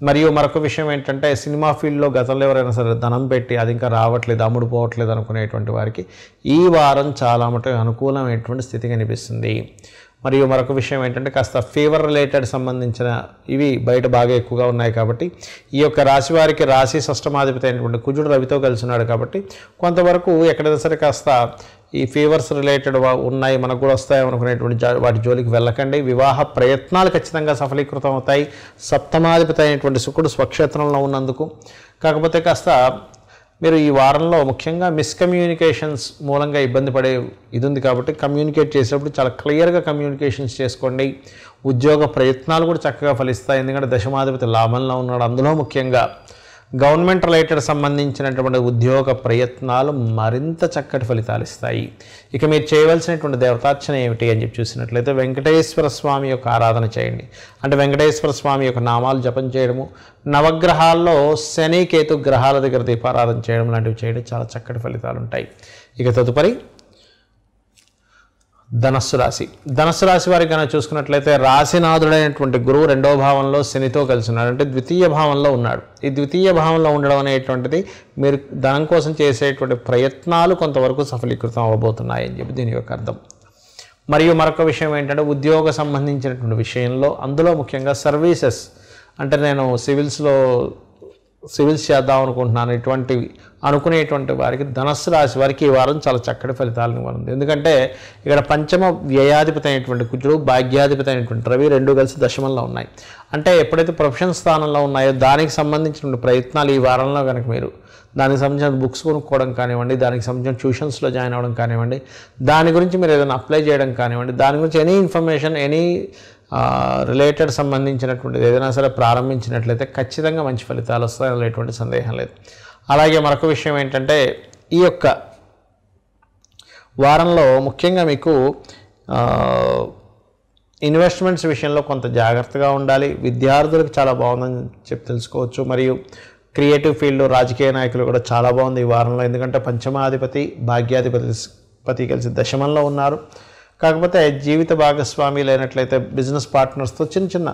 మరియు మరొక విషయం ఏంటంటే సినిమా ఫీల్డ్లో గతంలో ఎవరైనా సరే ధనం పెట్టి అది ఇంకా రావట్లేదు అమ్ముడు పోవట్లేదు అనుకునేటువంటి వారికి ఈ వారం చాలా మటుకు అనుకూలమైనటువంటి స్థితి కనిపిస్తుంది మరియు మరొక విషయం ఏంటంటే కాస్త ఫీవర్ రిలేటెడ్ సంబంధించిన ఇవి బయట బాగా ఎక్కువగా ఉన్నాయి కాబట్టి ఈ యొక్క రాశి వారికి రాశి సష్టమాధిపతి అయినటువంటి కుజుడు రవితో కలిసి ఉన్నాడు కాబట్టి కొంతవరకు ఎక్కడైనా సరే కాస్త ఈ ఫీవర్స్ రిలేటెడ్ ఉన్నాయి మనకు కూడా వస్తాయి అనుకునేటువంటి వాటి జోలికి వెళ్ళకండి వివాహ ప్రయత్నాలు ఖచ్చితంగా సఫలీకృతం అవుతాయి సప్తమాధిపతి అయినటువంటి శుకుడు స్వక్షేత్రంలో ఉన్నందుకు కాకపోతే కాస్త మీరు ఈ వారంలో ముఖ్యంగా మిస్కమ్యూనికేషన్స్ మూలంగా ఇబ్బంది పడే ఇది ఉంది కాబట్టి కమ్యూనికేట్ చేసేటప్పుడు చాలా క్లియర్గా కమ్యూనికేషన్స్ చేసుకోండి ఉద్యోగ ప్రయత్నాలు కూడా చక్కగా ఫలిస్తాయి ఎందుకంటే దశమాధిపతి లాభంలో ఉన్నాడు అందులో ముఖ్యంగా గవర్నమెంట్ రిలేటెడ్ సంబంధించినటువంటి ఉద్యోగ ప్రయత్నాలు మరింత చక్కటి ఫలితాలు ఇస్తాయి ఇక మీరు చేయవలసినటువంటి దేవతార్చన ఏమిటి అని చెప్పి చూసినట్లయితే వెంకటేశ్వర స్వామి యొక్క ఆరాధన చేయండి అంటే వెంకటేశ్వర స్వామి యొక్క నామాలు జపం చేయడము నవగ్రహాల్లో శని కేతు గ్రహాల దగ్గర దీపారాధన చేయడం లాంటివి చేయడం చాలా చక్కటి ఫలితాలు ఉంటాయి ఇక తదుపరి ధనస్సు రాశి ధనస్సు రాశి వారికి కనుక చూసుకున్నట్లయితే రాశినాథుడైనటువంటి గురువు రెండవ భావంలో శనితో కలిసి ఉన్నాడు అంటే ద్వితీయ భావంలో ఉన్నాడు ఈ ద్వితీయ భావంలో ఉండడం అనేటువంటిది మీరు ధనం కోసం చేసేటువంటి ప్రయత్నాలు కొంతవరకు సఫలీకృతం అవ్వబోతున్నాయని చెప్పి దీని యొక్క అర్థం మరియు మరొక విషయం ఏంటంటే ఉద్యోగ సంబంధించినటువంటి విషయంలో అందులో ముఖ్యంగా సర్వీసెస్ అంటే నేను సివిల్స్లో సివిల్స్ చేద్దాం అనుకుంటున్నాను ఇటువంటివి అనుకునేటువంటి వారికి ధనస్సు రాశి వారికి ఈ వారం చాలా చక్కటి ఫలితాలను ఇవ్వనుంది ఎందుకంటే ఇక్కడ పంచమ వ్యయాధిపతి అయినటువంటి కుజుడు భాగ్యాధిపతి అయినటువంటి రవి రెండు కలిసి దశమంలో ఉన్నాయి అంటే ఎప్పుడైతే ప్రొఫెషన్ స్థానంలో ఉన్నాయో దానికి సంబంధించిన ప్రయత్నాలు ఈ వారంలో కనుక మీరు దానికి సంబంధించిన బుక్స్ కొనుక్కోవడం కానివ్వండి దానికి సంబంధించిన ట్యూషన్స్లో జాయిన్ అవ్వడం కానివ్వండి దాని గురించి మీరు ఏదైనా అప్లై చేయడం కానివ్వండి దాని గురించి ఎనీ ఇన్ఫర్మేషన్ ఎనీ రిలేటెడ్ సంబంధించినటువంటిది ఏదైనా సరే ప్రారంభించినట్లయితే ఖచ్చితంగా మంచి ఫలితాలు వస్తాయని అనేటువంటి సందేహం లేదు అలాగే మరొక విషయం ఏంటంటే ఈ యొక్క వారంలో ముఖ్యంగా మీకు ఇన్వెస్ట్మెంట్స్ విషయంలో కొంత జాగ్రత్తగా ఉండాలి విద్యార్థులకు చాలా బాగుందని చెప్పి తెలుసుకోవచ్చు మరియు క్రియేటివ్ ఫీల్డ్లో రాజకీయ నాయకులు కూడా చాలా బాగుంది ఈ వారంలో ఎందుకంటే పంచమాధిపతి భాగ్యాధిపతి పతి కలిసి దశమంలో ఉన్నారు కాకపోతే జీవిత భాగస్వామి అయినట్లయితే బిజినెస్ పార్ట్నర్స్తో చిన్న చిన్న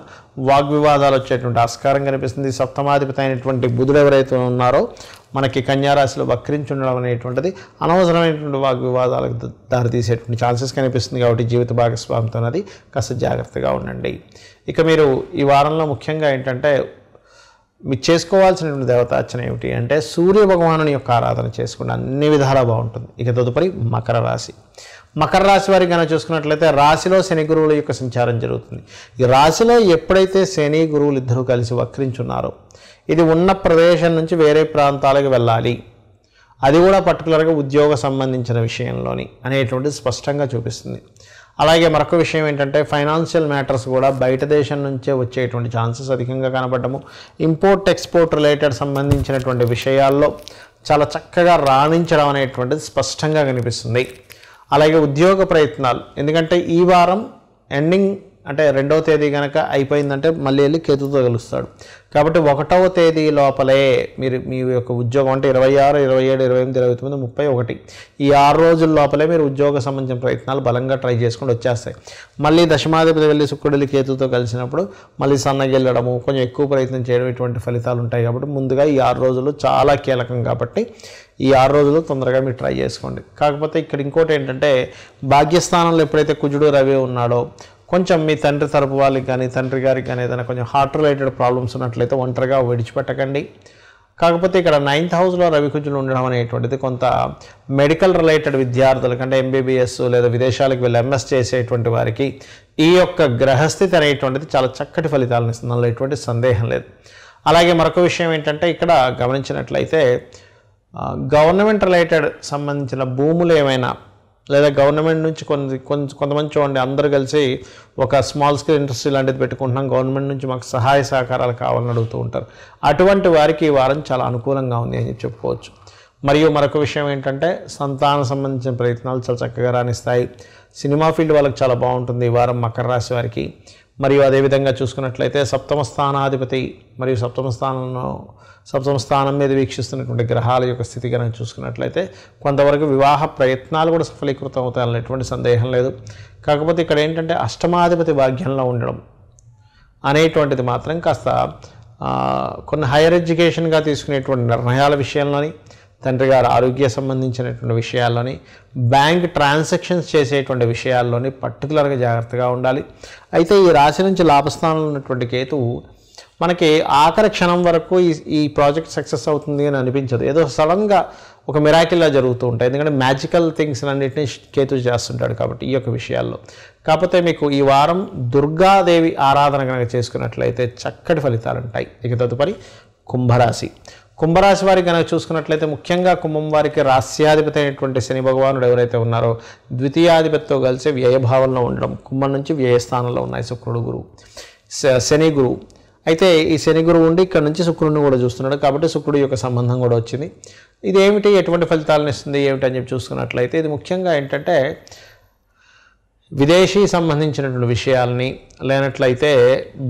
వాగ్వివాదాలు వచ్చేటువంటి ఆస్కారం కనిపిస్తుంది సప్తమాధిపతి అయినటువంటి బుధుడు ఎవరైతే ఉన్నారో మనకి కన్యారాశిలో వక్రించి ఉండడం అనేటువంటిది అనవసరమైనటువంటి వాగ్వివాదాలకు దారితీసేటువంటి ఛాన్సెస్ కనిపిస్తుంది కాబట్టి జీవిత భాగస్వామితో అనేది కాస్త జాగ్రత్తగా ఉండండి ఇక మీరు ఈ వారంలో ముఖ్యంగా ఏంటంటే మీరు చేసుకోవాల్సినటువంటి దేవతార్చన ఏమిటి అంటే సూర్య భగవానుని యొక్క ఆరాధన చేసుకుంటే అన్ని విధాలా బాగుంటుంది ఇక తదుపరి మకర రాశి మకర రాశి వారికి కనుక చూసుకున్నట్లయితే రాశిలో శని గురువుల యొక్క సంచారం జరుగుతుంది ఈ రాశిలో ఎప్పుడైతే శని గురువులు ఇద్దరు కలిసి వక్రించున్నారో ఇది ఉన్న ప్రదేశం నుంచి వేరే ప్రాంతాలకు వెళ్ళాలి అది కూడా పర్టికులర్గా ఉద్యోగ సంబంధించిన విషయంలోని అనేటువంటిది స్పష్టంగా చూపిస్తుంది అలాగే మరొక విషయం ఏంటంటే ఫైనాన్షియల్ మ్యాటర్స్ కూడా బయట దేశం నుంచే వచ్చేటువంటి ఛాన్సెస్ అధికంగా కనపడము ఇంపోర్ట్ ఎక్స్పోర్ట్ రిలేటెడ్ సంబంధించినటువంటి విషయాల్లో చాలా చక్కగా రాణించడం అనేటువంటిది స్పష్టంగా కనిపిస్తుంది అలాగే ఉద్యోగ ప్రయత్నాలు ఎందుకంటే ఈ వారం ఎండింగ్ అంటే రెండవ తేదీ కనుక అయిపోయిందంటే మళ్ళీ వెళ్ళి కేతుతో కలుస్తాడు కాబట్టి ఒకటవ తేదీ లోపలే మీరు మీ యొక్క ఉద్యోగం అంటే ఇరవై ఆరు ఇరవై ఏడు ఇరవై ఎనిమిది ఇరవై తొమ్మిది ముప్పై ఒకటి ఈ ఆరు రోజుల లోపలే మీరు ఉద్యోగ సంబంధించిన ప్రయత్నాలు బలంగా ట్రై చేసుకుని వచ్చేస్తాయి మళ్ళీ దశమాధిపతి వెళ్ళి శుక్రుడు కేతుతో కలిసినప్పుడు మళ్ళీ సన్నగిల్లడము కొంచెం ఎక్కువ ప్రయత్నం చేయడం ఇటువంటి ఫలితాలు ఉంటాయి కాబట్టి ముందుగా ఈ ఆరు రోజులు చాలా కీలకం కాబట్టి ఈ ఆరు రోజులు తొందరగా మీరు ట్రై చేసుకోండి కాకపోతే ఇక్కడ ఇంకోటి ఏంటంటే భాగ్యస్థానంలో ఎప్పుడైతే కుజుడు రవి ఉన్నాడో కొంచెం మీ తండ్రి తరపు వాళ్ళకి కానీ తండ్రి గారికి కానీ ఏదైనా కొంచెం హార్ట్ రిలేటెడ్ ప్రాబ్లమ్స్ ఉన్నట్లయితే ఒంటరిగా విడిచిపెట్టకండి కాకపోతే ఇక్కడ నైన్త్ హౌస్లో రవికుజులు ఉండడం అనేటువంటిది కొంత మెడికల్ రిలేటెడ్ విద్యార్థులు అంటే ఎంబీబీఎస్ లేదా విదేశాలకు వెళ్ళి ఎంఎస్ చేసేటువంటి వారికి ఈ యొక్క గ్రహస్థితి అనేటువంటిది చాలా చక్కటి ఫలితాలను ఇస్తుంది అందులో ఎటువంటి సందేహం లేదు అలాగే మరొక విషయం ఏంటంటే ఇక్కడ గమనించినట్లయితే గవర్నమెంట్ రిలేటెడ్ సంబంధించిన భూములు ఏమైనా లేదా గవర్నమెంట్ నుంచి కొంత కొంతమంది చూడండి అందరూ కలిసి ఒక స్మాల్ స్కేల్ ఇండస్ట్రీ లాంటిది పెట్టుకుంటున్నాం గవర్నమెంట్ నుంచి మాకు సహాయ సహకారాలు కావాలని అడుగుతూ ఉంటారు అటువంటి వారికి ఈ వారం చాలా అనుకూలంగా ఉంది అని చెప్పుకోవచ్చు మరియు మరొక విషయం ఏంటంటే సంతానం సంబంధించిన ప్రయత్నాలు చాలా చక్కగా రాణిస్తాయి సినిమా ఫీల్డ్ వాళ్ళకి చాలా బాగుంటుంది ఈ వారం మకర రాశి వారికి మరియు అదేవిధంగా చూసుకున్నట్లయితే సప్తమ స్థానాధిపతి మరియు సప్తమ స్థానంలో సప్తమ స్థానం మీద వీక్షిస్తున్నటువంటి గ్రహాల యొక్క స్థితి కనుక చూసుకున్నట్లయితే కొంతవరకు వివాహ ప్రయత్నాలు కూడా సఫలీకృతం అవుతాయనేటువంటి సందేహం లేదు కాకపోతే ఇక్కడ ఏంటంటే అష్టమాధిపతి భాగ్యంలో ఉండడం అనేటువంటిది మాత్రం కాస్త కొన్ని హైయర్ ఎడ్యుకేషన్గా తీసుకునేటువంటి నిర్ణయాల విషయంలోని తండ్రి గారు ఆరోగ్య సంబంధించినటువంటి విషయాల్లోని బ్యాంక్ ట్రాన్సాక్షన్స్ చేసేటువంటి విషయాల్లోని పర్టికులర్గా జాగ్రత్తగా ఉండాలి అయితే ఈ రాశి నుంచి లాభస్థానంలో ఉన్నటువంటి కేతువు మనకి ఆఖరి క్షణం వరకు ఈ ఈ ప్రాజెక్ట్ సక్సెస్ అవుతుంది అని అనిపించదు ఏదో సడన్గా ఒక మిరాకిల్లా జరుగుతూ ఉంటాయి ఎందుకంటే మ్యాజికల్ థింగ్స్ అన్నింటినీ కేతు చేస్తుంటాడు కాబట్టి ఈ యొక్క విషయాల్లో కాకపోతే మీకు ఈ వారం దుర్గాదేవి ఆరాధన కనుక చేసుకున్నట్లయితే చక్కటి ఫలితాలు ఉంటాయి ఇక తదుపరి కుంభరాశి కుంభరాశి వారికి కనుక చూసుకున్నట్లయితే ముఖ్యంగా కుంభం వారికి రాస్యాధిపతి అయినటువంటి శని భగవానుడు ఎవరైతే ఉన్నారో ద్వితీయాధిపతితో కలిసి వ్యయభావంలో ఉండడం కుంభం నుంచి వ్యయస్థానంలో ఉన్నాయి శుక్రుడు గురువు శని గురువు అయితే ఈ శని గురువు ఉండి ఇక్కడ నుంచి శుక్రుడిని కూడా చూస్తున్నాడు కాబట్టి శుక్రుడి యొక్క సంబంధం కూడా వచ్చింది ఇది ఏమిటి ఎటువంటి ఫలితాలను ఇస్తుంది ఏమిటి అని చెప్పి చూసుకున్నట్లయితే ఇది ముఖ్యంగా ఏంటంటే విదేశీ సంబంధించినటువంటి విషయాలని లేనట్లయితే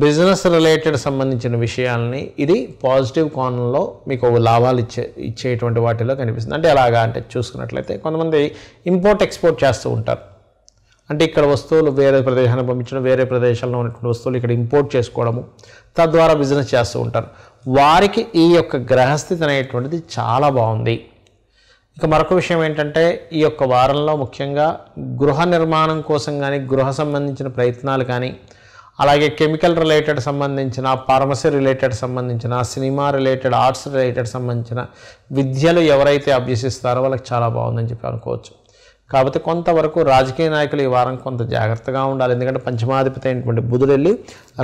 బిజినెస్ రిలేటెడ్ సంబంధించిన విషయాలని ఇది పాజిటివ్ కోణంలో మీకు లాభాలు ఇచ్చే ఇచ్చేటువంటి వాటిలో కనిపిస్తుంది అంటే ఎలాగా అంటే చూసుకున్నట్లయితే కొంతమంది ఇంపోర్ట్ ఎక్స్పోర్ట్ చేస్తూ ఉంటారు అంటే ఇక్కడ వస్తువులు వేరే ప్రదేశానికి పంపించడం వేరే ప్రదేశాల్లో ఉన్నటువంటి వస్తువులు ఇక్కడ ఇంపోర్ట్ చేసుకోవడము తద్వారా బిజినెస్ చేస్తూ ఉంటారు వారికి ఈ యొక్క గ్రహస్థితి అనేటువంటిది చాలా బాగుంది ఇక మరొక విషయం ఏంటంటే ఈ యొక్క వారంలో ముఖ్యంగా గృహ నిర్మాణం కోసం కానీ గృహ సంబంధించిన ప్రయత్నాలు కానీ అలాగే కెమికల్ రిలేటెడ్ సంబంధించిన ఫార్మసీ రిలేటెడ్ సంబంధించిన సినిమా రిలేటెడ్ ఆర్ట్స్ రిలేటెడ్ సంబంధించిన విద్యలు ఎవరైతే అభ్యసిస్తారో వాళ్ళకి చాలా బాగుందని చెప్పి అనుకోవచ్చు కాకపోతే కొంతవరకు రాజకీయ నాయకులు ఈ వారం కొంత జాగ్రత్తగా ఉండాలి ఎందుకంటే పంచమాధిపతి అయినటువంటి బుధుడు వెళ్ళి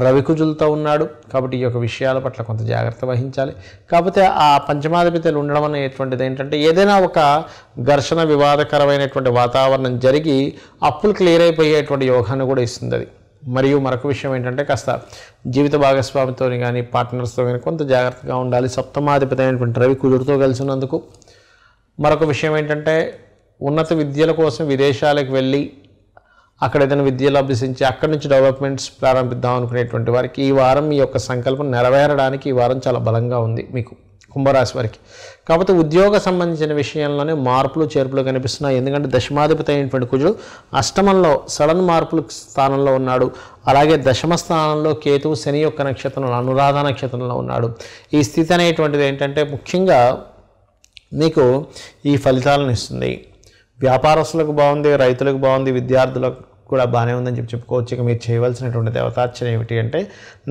రవికుజులతో ఉన్నాడు కాబట్టి ఈ యొక్క విషయాల పట్ల కొంత జాగ్రత్త వహించాలి కాకపోతే ఆ పంచమాధిపతిలు ఉండడం అనేటువంటిది ఏంటంటే ఏదైనా ఒక ఘర్షణ వివాదకరమైనటువంటి వాతావరణం జరిగి అప్పులు క్లియర్ అయిపోయేటువంటి యోగాన్ని కూడా ఇస్తుంది అది మరియు మరొక విషయం ఏంటంటే కాస్త జీవిత భాగస్వామితో కానీ పార్ట్నర్స్తో కానీ కొంత జాగ్రత్తగా ఉండాలి సప్తమాధిపతి అయినటువంటి రవి కుదురుతో కలిసినందుకు మరొక విషయం ఏంటంటే ఉన్నత విద్యల కోసం విదేశాలకు వెళ్ళి అక్కడ ఏదైనా విద్యలు అభ్యసించి అక్కడి నుంచి డెవలప్మెంట్స్ ప్రారంభిద్దాం అనుకునేటువంటి వారికి ఈ వారం మీ యొక్క సంకల్పం నెరవేరడానికి ఈ వారం చాలా బలంగా ఉంది మీకు కుంభరాశి వారికి కాకపోతే ఉద్యోగ సంబంధించిన విషయంలోనే మార్పులు చేర్పులు కనిపిస్తున్నాయి ఎందుకంటే దశమాధిపతి అయినటువంటి కుజుడు అష్టమంలో సడన్ మార్పులు స్థానంలో ఉన్నాడు అలాగే దశమ స్థానంలో కేతువు శని యొక్క నక్షత్రంలో అనురాధ నక్షత్రంలో ఉన్నాడు ఈ స్థితి అనేటువంటిది ఏంటంటే ముఖ్యంగా నీకు ఈ ఫలితాలను ఇస్తుంది వ్యాపారస్తులకు బాగుంది రైతులకు బాగుంది విద్యార్థులకు కూడా బాగానే ఉందని చెప్పి చెప్పుకోవచ్చు ఇక మీరు చేయవలసినటువంటి దేవతార్చన ఏమిటి అంటే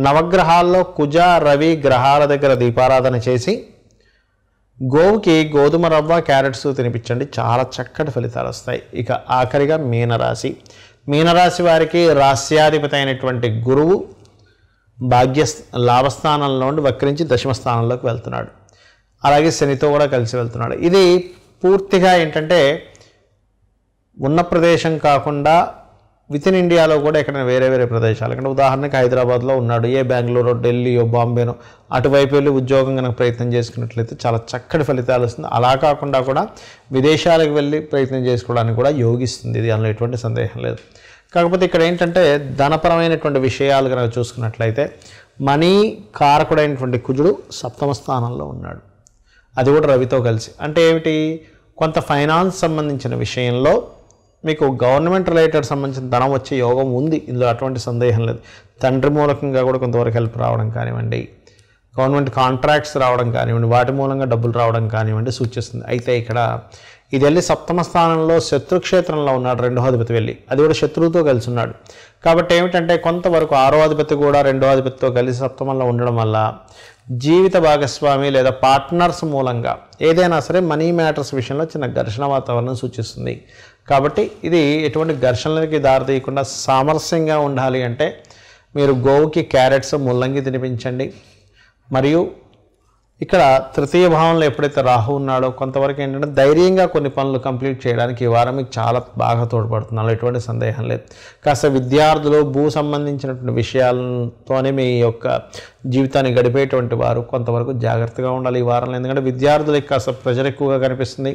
నవగ్రహాల్లో కుజ రవి గ్రహాల దగ్గర దీపారాధన చేసి గోవుకి గోధుమ రవ్వ క్యారెట్స్ తినిపించండి చాలా చక్కటి ఫలితాలు వస్తాయి ఇక ఆఖరిగా మీనరాశి మీనరాశి వారికి రాస్యాధిపతి అయినటువంటి గురువు భాగ్య లాభస్థానంలో నుండి వక్రించి దశమ స్థానంలోకి వెళ్తున్నాడు అలాగే శనితో కూడా కలిసి వెళ్తున్నాడు ఇది పూర్తిగా ఏంటంటే ఉన్న ప్రదేశం కాకుండా విత్ ఇన్ ఇండియాలో కూడా ఎక్కడైనా వేరే వేరే ప్రదేశాలు అంటే ఉదాహరణకి హైదరాబాద్లో ఉన్నాడు ఏ బెంగళూరు ఢిల్లీయో బాంబేనో అటువైపు వెళ్ళి ఉద్యోగం కనుక ప్రయత్నం చేసుకున్నట్లయితే చాలా చక్కటి ఫలితాలు వస్తుంది అలా కాకుండా కూడా విదేశాలకు వెళ్ళి ప్రయత్నం చేసుకోవడానికి కూడా యోగిస్తుంది ఇది అందులో ఎటువంటి సందేహం లేదు కాకపోతే ఇక్కడ ఏంటంటే ధనపరమైనటువంటి విషయాలు కనుక చూసుకున్నట్లయితే మనీ కారకుడైనటువంటి కుజుడు సప్తమ స్థానంలో ఉన్నాడు అది కూడా రవితో కలిసి అంటే ఏమిటి కొంత ఫైనాన్స్ సంబంధించిన విషయంలో మీకు గవర్నమెంట్ రిలేటెడ్ సంబంధించిన ధనం వచ్చే యోగం ఉంది ఇందులో అటువంటి సందేహం లేదు తండ్రి మూలకంగా కూడా కొంతవరకు హెల్ప్ రావడం కానివ్వండి గవర్నమెంట్ కాంట్రాక్ట్స్ రావడం కానివ్వండి వాటి మూలంగా డబ్బులు రావడం కానివ్వండి సూచిస్తుంది అయితే ఇక్కడ ఇది వెళ్ళి సప్తమ స్థానంలో శత్రుక్షేత్రంలో ఉన్నాడు రెండో అధిపతి వెళ్ళి అది కూడా శత్రువుతో కలిసి ఉన్నాడు కాబట్టి ఏమిటంటే కొంతవరకు ఆరో అధిపతి కూడా రెండో అధిపతితో కలిసి సప్తమంలో ఉండడం వల్ల జీవిత భాగస్వామి లేదా పార్ట్నర్స్ మూలంగా ఏదైనా సరే మనీ మ్యాటర్స్ విషయంలో చిన్న ఘర్షణ వాతావరణం సూచిస్తుంది కాబట్టి ఇది ఎటువంటి ఘర్షణలకి దారితీయకుండా సామరస్యంగా ఉండాలి అంటే మీరు గోవుకి క్యారెట్స్ ముల్లంగి తినిపించండి మరియు ఇక్కడ తృతీయ భావంలో ఎప్పుడైతే రాహు ఉన్నాడో కొంతవరకు ఏంటంటే ధైర్యంగా కొన్ని పనులు కంప్లీట్ చేయడానికి ఈ వారం మీకు చాలా బాగా తోడ్పడుతున్నాను ఎటువంటి సందేహం లేదు కాస్త విద్యార్థులు భూ సంబంధించినటువంటి విషయాలతోనే మీ యొక్క జీవితాన్ని గడిపేటువంటి వారు కొంతవరకు జాగ్రత్తగా ఉండాలి ఈ వారంలో ఎందుకంటే విద్యార్థులకి కాస్త ప్రజలు ఎక్కువగా కనిపిస్తుంది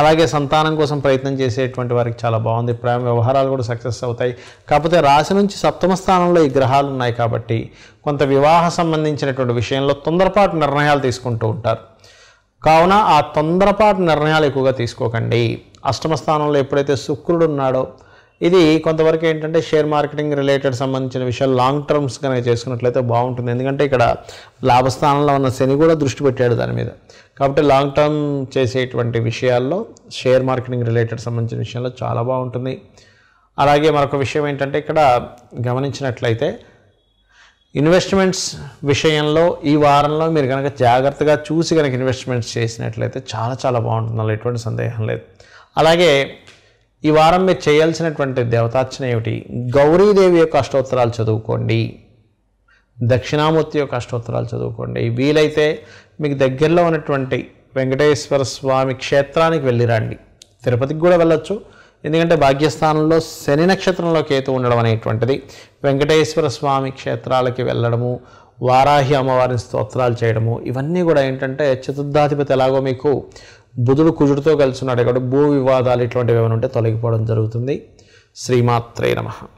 అలాగే సంతానం కోసం ప్రయత్నం చేసేటువంటి వారికి చాలా బాగుంది ప్రేమ వ్యవహారాలు కూడా సక్సెస్ అవుతాయి కాకపోతే రాశి నుంచి సప్తమ స్థానంలో ఈ గ్రహాలు ఉన్నాయి కాబట్టి కొంత వివాహ సంబంధించినటువంటి విషయంలో తొందరపాటు నిర్ణయాలు తీసుకుంటూ ఉంటారు కావున ఆ తొందరపాటు నిర్ణయాలు ఎక్కువగా తీసుకోకండి అష్టమ స్థానంలో ఎప్పుడైతే శుక్రుడు ఉన్నాడో ఇది కొంతవరకు ఏంటంటే షేర్ మార్కెటింగ్ రిలేటెడ్ సంబంధించిన విషయాలు లాంగ్ టర్మ్స్ కనుక చేసుకున్నట్లయితే బాగుంటుంది ఎందుకంటే ఇక్కడ లాభస్థానంలో ఉన్న శని కూడా దృష్టి పెట్టాడు దాని మీద కాబట్టి లాంగ్ టర్మ్ చేసేటువంటి విషయాల్లో షేర్ మార్కెటింగ్ రిలేటెడ్ సంబంధించిన విషయంలో చాలా బాగుంటుంది అలాగే మరొక విషయం ఏంటంటే ఇక్కడ గమనించినట్లయితే ఇన్వెస్ట్మెంట్స్ విషయంలో ఈ వారంలో మీరు కనుక జాగ్రత్తగా చూసి కనుక ఇన్వెస్ట్మెంట్స్ చేసినట్లయితే చాలా చాలా బాగుంటుంది అలా ఎటువంటి సందేహం లేదు అలాగే ఈ వారం మీరు చేయాల్సినటువంటి దేవతార్చన ఏమిటి గౌరీదేవి యొక్క అష్టోత్తరాలు చదువుకోండి దక్షిణామూర్తి యొక్క అష్టోత్తరాలు చదువుకోండి వీలైతే మీకు దగ్గరలో ఉన్నటువంటి వెంకటేశ్వర స్వామి క్షేత్రానికి వెళ్ళి రండి తిరుపతికి కూడా వెళ్ళొచ్చు ఎందుకంటే భాగ్యస్థానంలో శని నక్షత్రంలో కేతు ఉండడం అనేటువంటిది వెంకటేశ్వర స్వామి క్షేత్రాలకి వెళ్ళడము వారాహి అమ్మవారిని స్తోత్రాలు చేయడము ఇవన్నీ కూడా ఏంటంటే చతుర్థాధిపతి ఎలాగో మీకు బుధుడు కుజుడితో కలిసి ఉన్నాడు కాబట్టి భూ వివాదాలు ఇటువంటివి ఏమైనా ఉంటే తొలగిపోవడం జరుగుతుంది శ్రీమాత్రే నమ